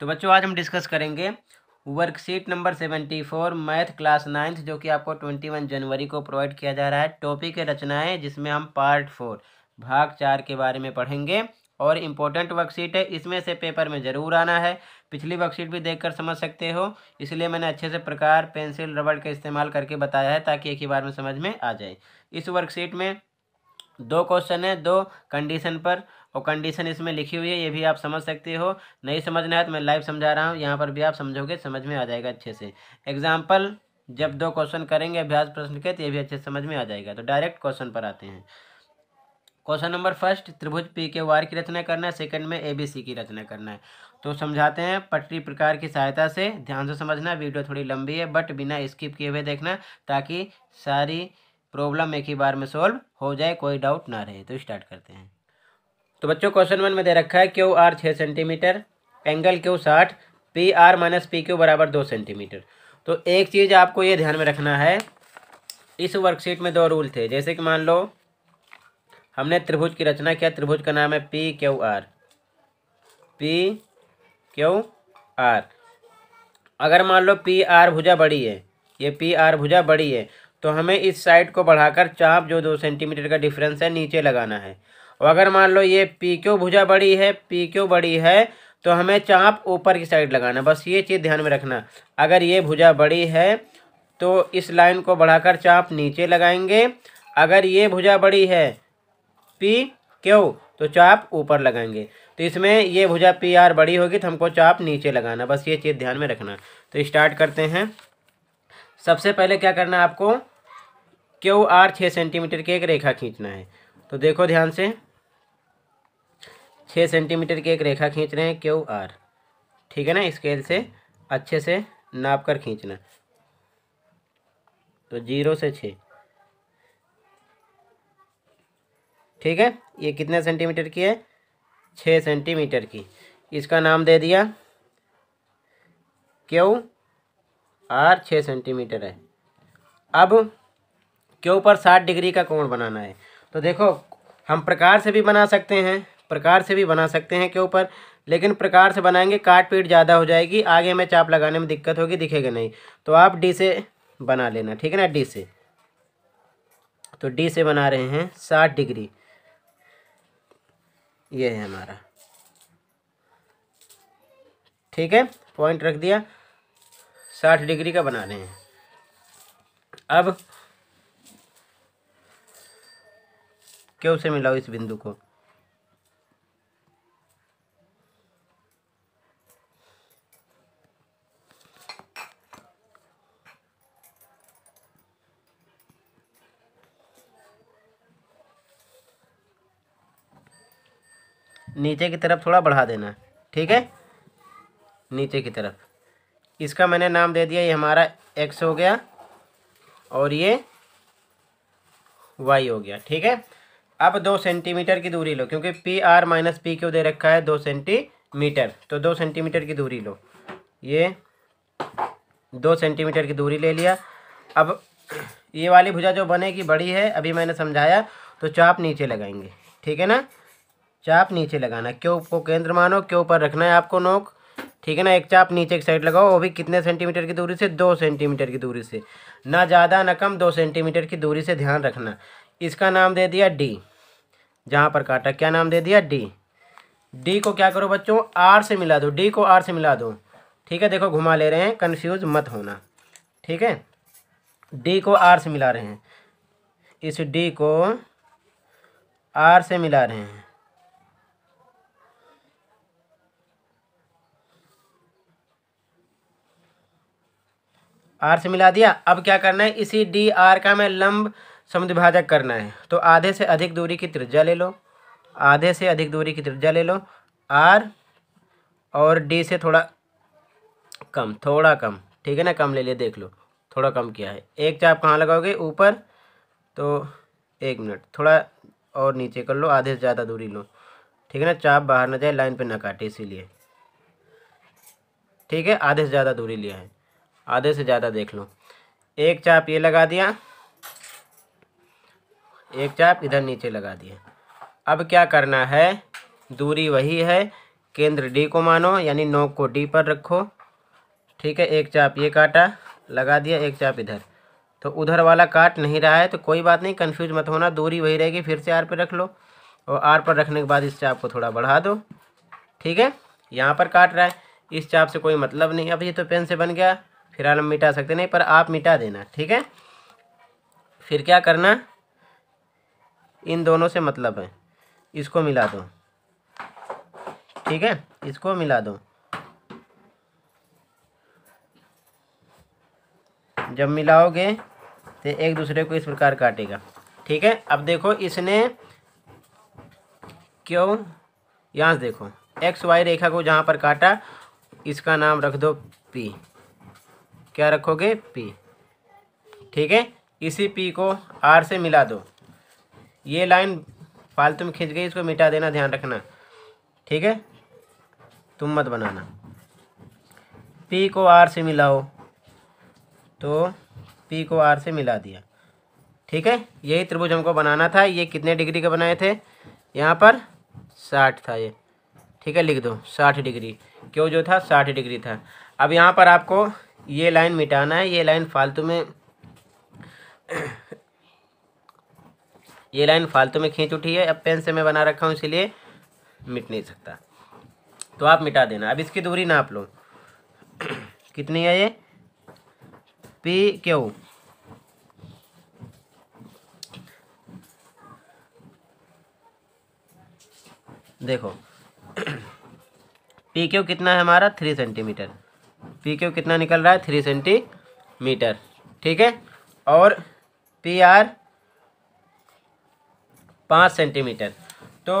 तो बच्चों आज हम डिस्कस करेंगे worksheet number seventy four math class ninth जो कि आपको ट्वेंटी वन जनवरी को प्रोवाइड किया जा रहा है टॉपिक है रचनाएं जिसमें हम पार्ट फोर भाग चार के बारे में पढ़ेंगे और इम्पोर्टेंट वर्कशीट है इसमें से पेपर में ज़रूर आना है पिछली वर्कशीट भी देखकर समझ सकते हो इसलिए मैंने अच्छे से प्रकार पेंसिल रबड़ का इस्तेमाल करके बताया है ताकि एक ही बार में समझ में आ जाए इस वर्कशीट में दो क्वेश्चन है दो कंडीशन पर और कंडीशन इसमें लिखी हुई है ये भी आप समझ सकते हो नहीं समझना है तो मैं लाइव समझा रहा हूँ यहाँ पर भी आप समझोगे समझ में आ जाएगा अच्छे से एग्जाम्पल जब दो क्वेश्चन करेंगे अभ्यास प्रश्न के तो ये भी अच्छे समझ में आ जाएगा तो डायरेक्ट क्वेश्चन पर आते हैं क्वेश्चन नंबर फर्स्ट त्रिभुज पी के वार की रचना करना है सेकंड में ए बी सी की रचना करना है तो समझाते हैं पटरी प्रकार की सहायता से ध्यान से समझना वीडियो थोड़ी लंबी है बट बिना स्किप किए हुए देखना ताकि सारी प्रॉब्लम एक ही बार में सॉल्व हो जाए कोई डाउट ना रहे तो स्टार्ट करते हैं तो बच्चों क्वेश्चन वन में दे रखा है क्यू आर छः सेंटीमीटर एंगल क्यू साठ P R minus P Q बराबर दो सेंटीमीटर तो एक चीज़ आपको ये ध्यान में रखना है इस वर्कशीट में दो रूल थे जैसे कि मान लो हमने त्रिभुज की रचना किया त्रिभुज का नाम है P Q R P Q R अगर मान लो पी आर भुजा बड़ी है ये पी आर भुजा बड़ी है तो हमें इस साइड को बढ़ाकर चाप जो दो सेंटीमीटर का डिफरेंस है नीचे लगाना है और अगर मान लो ये पी क्यू भुजा बड़ी है पी क्यू बड़ी है तो हमें चाँप ऊपर की साइड लगाना बस ये चीज़ ध्यान में रखना अगर ये भुजा बड़ी है तो इस लाइन को बढ़ाकर चाँप नीचे लगाएंगे अगर ये भुजा बड़ी है पी क्यू तो चाप ऊपर लगाएंगे तो इसमें ये भुजा पी आर बड़ी होगी तो हमको चाप नीचे लगाना बस ये चीज़ ध्यान में रखना तो स्टार्ट करते हैं सबसे पहले क्या करना आपको क्यू आर छः सेंटीमीटर की एक रेखा खींचना है तो देखो ध्यान से छः सेंटीमीटर की एक रेखा खींच रहे हैं क्यू आर ठीक है ना स्केल से अच्छे से नाप कर खींचना तो जीरो से छ ठीक है ये कितने सेंटीमीटर की है छः सेंटीमीटर की इसका नाम दे दिया क्यू आर छः सेंटीमीटर है अब क्यू पर साठ डिग्री का कोण बनाना है तो देखो हम प्रकार से भी बना सकते हैं प्रकार से भी बना सकते हैं के ऊपर लेकिन प्रकार से बनाएंगे काट पीट ज़्यादा हो जाएगी आगे में चाप लगाने में दिक्कत होगी दिखेगा नहीं तो आप डी से बना लेना ठीक है ना डी से तो डी से बना रहे हैं साठ डिग्री ये है हमारा ठीक है पॉइंट रख दिया साठ डिग्री का बना रहे हैं अब क्यों से मिलाओ इस बिंदु को नीचे की तरफ थोड़ा बढ़ा देना ठीक है नीचे की तरफ इसका मैंने नाम दे दिया ये हमारा एक्स हो गया और ये वाई हो गया ठीक है अब दो सेंटीमीटर की दूरी लो क्योंकि P R minus P Q दे रखा है दो सेंटीमीटर तो दो सेंटीमीटर की दूरी लो ये दो सेंटीमीटर की दूरी ले लिया अब ये वाली भुजा जो बनेगी बड़ी है अभी मैंने समझाया तो चाप नीचे लगाएंगे ठीक है ना चाप नीचे लगाना क्यों को केंद्र मानो क्यों पर रखना है आपको नोक ठीक है ना एक चाप नीचे एक साइड लगाओ वो भी कितने सेंटीमीटर की दूरी से दो सेंटीमीटर की दूरी से ना ज़्यादा ना कम दो सेंटीमीटर की दूरी से ध्यान रखना इसका नाम दे दिया डी जहाँ पर काटा क्या नाम दे दिया डी डी को क्या करो बच्चों आर से मिला दो डी को आर से मिला दो ठीक है देखो घुमा ले रहे हैं कन्फ्यूज मत होना ठीक है डी को आर से मिला रहे हैं इस डी को आर से मिला रहे हैं आर से मिला दिया अब क्या करना है इसी डी आर का मैं लंब समुद्विभाजक करना है तो आधे से अधिक दूरी की त्रिज्या ले लो आधे से अधिक दूरी की त्रिज्या ले लो आर और डी से थोड़ा कम थोड़ा कम ठीक है ना कम ले लिए देख लो थोड़ा कम किया है एक चाप कहाँ लगाओगे ऊपर तो एक मिनट थोड़ा और नीचे कर लो आधे से ज़्यादा दूरी लो ठीक है ना चाप बाहर ना जाए लाइन पे ना काटे इसीलिए ठीक है आधे से ज़्यादा दूरी लिया है आधे से ज़्यादा देख लो एक चाप ये लगा दिया एक चाप इधर नीचे लगा दिया अब क्या करना है दूरी वही है केंद्र डी को मानो यानी नोक को डी पर रखो ठीक है एक चाप ये काटा लगा दिया एक चाप इधर तो उधर वाला काट नहीं रहा है तो कोई बात नहीं कन्फ्यूज मत होना दूरी वही रहेगी फिर से आर पर रख लो और आर पर रखने के बाद इस चाप को थोड़ा बढ़ा दो ठीक है यहाँ पर काट रहा है इस चाप से कोई मतलब नहीं अब ये तो पेन से बन गया फिलहाल हम मिटा सकते नहीं पर आप मिटा देना ठीक है फिर क्या करना इन दोनों से मतलब है इसको मिला दो ठीक है इसको मिला दो जब मिलाओगे तो एक दूसरे को इस प्रकार काटेगा ठीक है अब देखो इसने क्यों यहाँ देखो एक्स वाई रेखा को जहाँ पर काटा इसका नाम रख दो पी क्या रखोगे पी ठीक है इसी पी को आर से मिला दो ये लाइन फालतू में खींच गई इसको मिटा देना ध्यान रखना ठीक है तुम मत बनाना पी को आर से मिलाओ तो पी को आर से मिला दिया ठीक है यही त्रिभुज हमको बनाना था ये कितने डिग्री के बनाए थे यहाँ पर साठ था ये ठीक है लिख दो साठ डिग्री क्यों जो था साठ डिग्री था अब यहाँ पर आपको ये लाइन मिटाना है ये लाइन फालतू में ये लाइन फालतू में खींच उठी है अब पेन से मैं बना रखा हूँ इसीलिए मिट नहीं सकता तो आप मिटा देना अब इसकी दूरी नाप लो कितनी है ये पी क्यू देखो पी क्यू कितना है हमारा थ्री सेंटीमीटर पी क्यू कितना निकल रहा है थ्री सेंटीमीटर ठीक है और पी आर पाँच सेंटीमीटर तो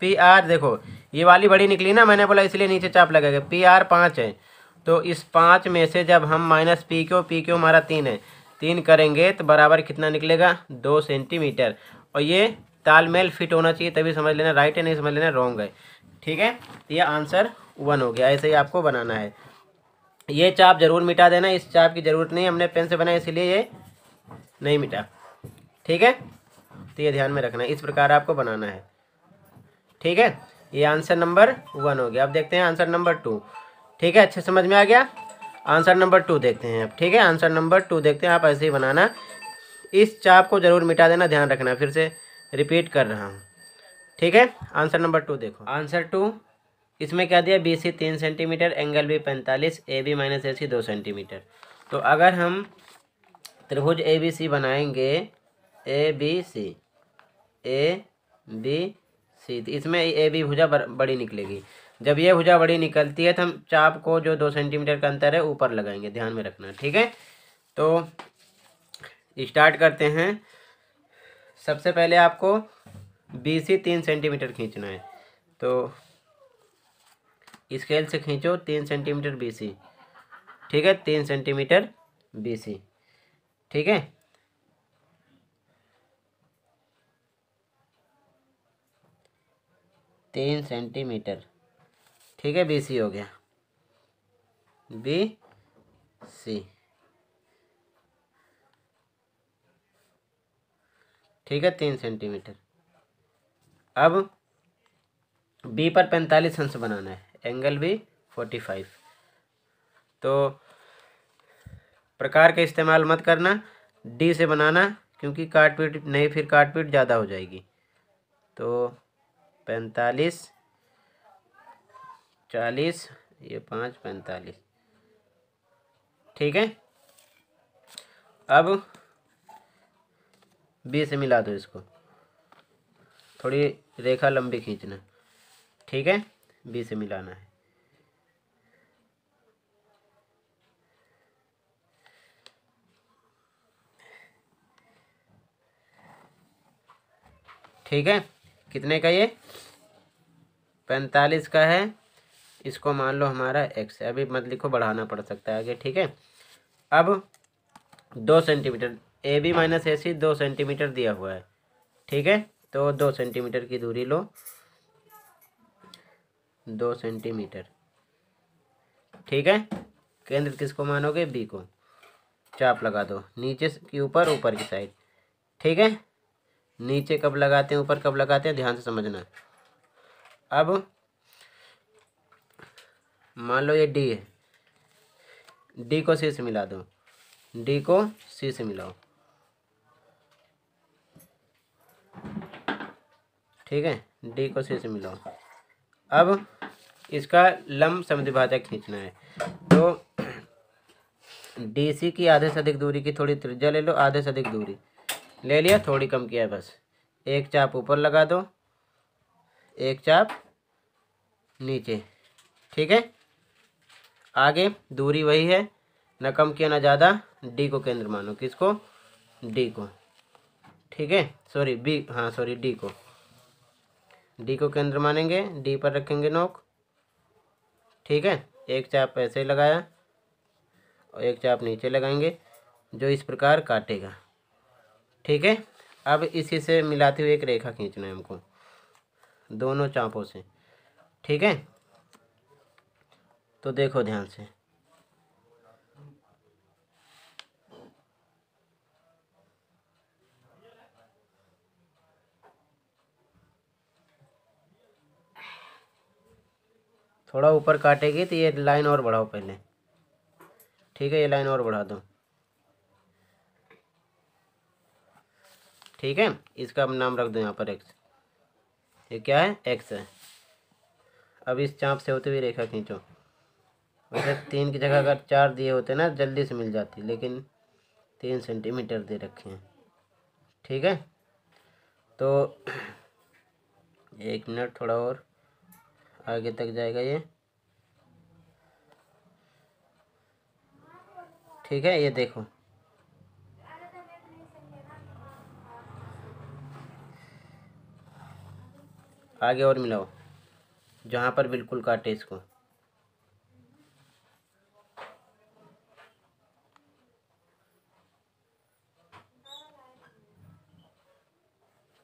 पी आर देखो ये वाली बड़ी निकली ना मैंने बोला इसलिए नीचे चाप लगेगा पी आर पाँच है तो इस पाँच में से जब हम minus P Q P Q हमारा तीन है तीन करेंगे तो बराबर कितना निकलेगा दो सेंटीमीटर और ये तालमेल फिट होना चाहिए तभी समझ लेना राइट है नहीं समझ लेना रॉन्ग है ठीक है ये आंसर वन हो गया ऐसे ही आपको बनाना है ये चाप जरूर मिटा देना इस चाप की ज़रूरत नहीं हमने पेन से बनाया इसलिए ये नहीं मिटा ठीक है तो ये ध्यान में रखना इस प्रकार आपको बनाना है ठीक है ये आंसर नंबर वन हो गया अब देखते हैं आंसर नंबर टू ठीक है अच्छे समझ में आ गया आंसर नंबर टू देखते हैं अब ठीक है आंसर नंबर टू देखते हैं आप ऐसे ही बनाना इस चाप को ज़रूर मिटा देना ध्यान रखना फिर से रिपीट कर रहा हूँ ठीक है आंसर नंबर टू देखो आंसर टू इसमें क्या दिया बी सी तीन सेंटीमीटर एंगल बी पैंतालीस ए बी माइनस ए सी दो सेंटीमीटर तो अगर हम त्रिभुज ए बी सी बनाएंगे A B C A B C इसमें ए बी भुजा बड़ी निकलेगी जब ये भुजा बड़ी निकलती है तो हम चाप को जो दो सेंटीमीटर का अंतर है ऊपर लगाएंगे ध्यान में रखना ठीक है तो स्टार्ट करते हैं सबसे पहले आपको बी सी तीन सेंटीमीटर खींचना है तो स्केल से खींचो तीन सेंटीमीटर बी ठीक है तीन सेंटीमीटर बी ठीक है तीन सेंटीमीटर ठीक है बी सी हो गया बी सी ठीक है तीन सेंटीमीटर अब बी पर पैंतालीस अंश बनाना है एंगल भी फोर्टी फाइव तो प्रकार का इस्तेमाल मत करना डी से बनाना क्योंकि काट पीट नहीं फिर काट पीट ज़्यादा हो जाएगी तो पैंतालीस चालीस ये पाँच पैंतालीस ठीक है अब बी से मिला दो इसको थोड़ी रेखा लंबी खींचना ठीक है बी से मिलाना है ठीक है कितने का ये पैंतालीस का है इसको मान लो हमारा एक्स है अभी मत लिखो बढ़ाना पड़ सकता है आगे ठीक है अब दो centimetre A B minus A C दो सेंटीमीटर दिया हुआ है ठीक है तो दो सेंटीमीटर की दूरी लो दो सेंटीमीटर ठीक है केंद्र किसको मानोगे बी को चाप लगा दो नीचे की ऊपर ऊपर की साइड ठीक है नीचे कब लगाते हैं ऊपर कब लगाते हैं ध्यान से समझना अब मान लो ये डी है डी को सी से मिला दो डी को सी से मिलाओ ठीक है डी को सी से मिलाओ अब इसका लम्ब समद्विभाजक खींचना है तो डी सी की आधे से अधिक दूरी की थोड़ी त्रिज्या ले लो आधे से अधिक दूरी ले लिया थोड़ी कम किया बस एक चाप ऊपर लगा दो एक चाप नीचे ठीक है आगे दूरी वही है न कम किया ना ज़्यादा डी को केंद्र मानो किसको डी को ठीक है सॉरी बी हाँ सॉरी डी को डी को केंद्र मानेंगे डी पर रखेंगे नोक ठीक है एक चाप ऐसे लगाया और एक चाप नीचे लगाएंगे जो इस प्रकार काटेगा ठीक है अब इसी से मिलाते हुए एक रेखा खींचना है हमको दोनों चापों से ठीक है तो देखो ध्यान से थोड़ा ऊपर काटेगी तो ये लाइन और बढ़ाओ पहले ठीक है ये लाइन और बढ़ा दो ठीक है इसका हम नाम रख दो यहाँ पर एक्स ये क्या है एक्स है अब इस चाप से होती हुई रेखा खींचो वैसे तीन की जगह अगर चार दिए होते ना जल्दी से मिल जाती लेकिन तीन सेंटीमीटर दे रखे हैं ठीक है तो एक मिनट थोड़ा और आगे तक जाएगा ये ठीक है ये देखो आगे और मिलाओ जहाँ पर बिल्कुल काटे इसको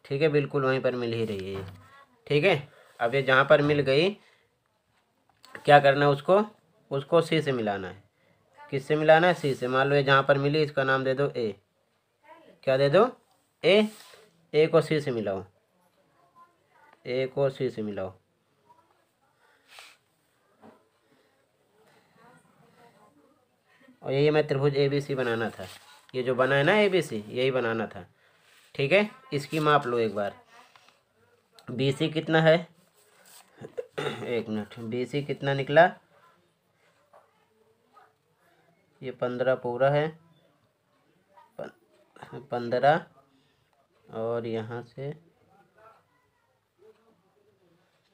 ठीक है बिल्कुल वहीं पर मिल ही रही है ठीक है अब ये जहाँ पर मिल गई क्या करना है उसको उसको सी से मिलाना है किससे मिलाना है सी से मान लो ये जहाँ पर मिली इसका नाम दे दो ए क्या दे दो ए ए को सी से मिलाओ ए को सी से मिलाओ और यही मैं त्रिभुज ए बी सी बनाना था ये जो बना है ना ए बी सी यही बनाना था ठीक है इसकी माप लो एक बार बी सी कितना है एक मिनट बी सी कितना निकला ये पंद्रह पूरा है पंद्रह और यहाँ से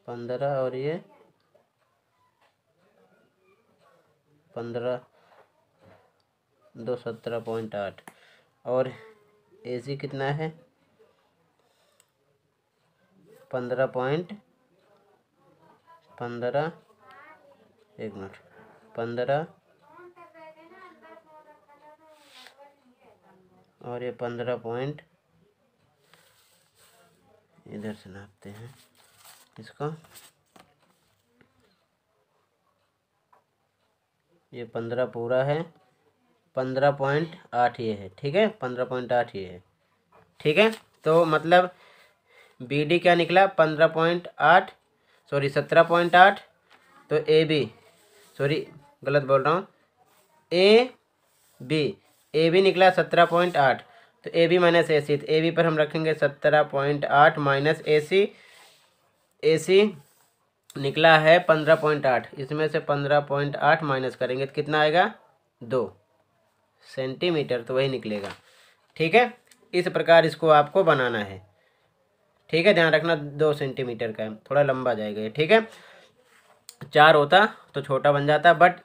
पंद्रह और ये पंद्रह दो सत्रह पॉइंट आठ और ए सी कितना है पंद्रह पॉइंट पंद्रह एक मिनट पंद्रह और ये पंद्रह पॉइंट इधर से नापते हैं इसको ये पंद्रह पूरा है पंद्रह पॉइंट आठ ये है ठीक है पंद्रह पॉइंट आठ ये है ठीक है तो मतलब बी डी क्या निकला पंद्रह पॉइंट आठ सॉरी सत्रह पॉइंट आठ तो ए बी सॉरी गलत बोल रहा हूँ ए बी ए बी निकला सत्रह पॉइंट आठ तो ए बी माइनस ए सी तो ए बी पर हम रखेंगे सत्रह पॉइंट आठ माइनस ए सी ए सी निकला है पंद्रह पॉइंट आठ इसमें से पंद्रह पॉइंट आठ माइनस करेंगे तो कितना आएगा दो सेंटीमीटर तो वही निकलेगा ठीक है इस प्रकार इसको आपको बनाना है ठीक है ध्यान रखना दो सेंटीमीटर का है थोड़ा लंबा जाएगा ये ठीक है चार होता तो छोटा बन जाता बट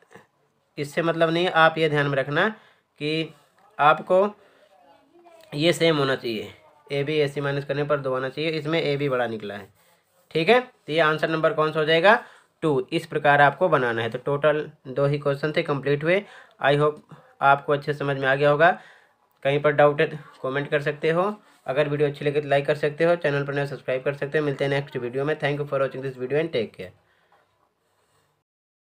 इससे मतलब नहीं आप ये ध्यान में रखना कि आपको ये सेम होना चाहिए A B A C minus करने पर दो होना चाहिए इसमें ए बी बड़ा निकला है ठीक है तो ये आंसर नंबर कौन सा हो जाएगा टू इस प्रकार आपको बनाना है तो टोटल दो ही क्वेश्चन थे कंप्लीट हुए आई होप आपको अच्छे समझ में आ गया होगा कहीं पर डाउट है कमेंट तो कर सकते हो अगर वीडियो अच्छी लगे तो लाइक कर सकते हो चैनल पर नए सब्सक्राइब कर सकते हो मिलते हैं नेक्स्ट वीडियो में thank you for watching this video and take care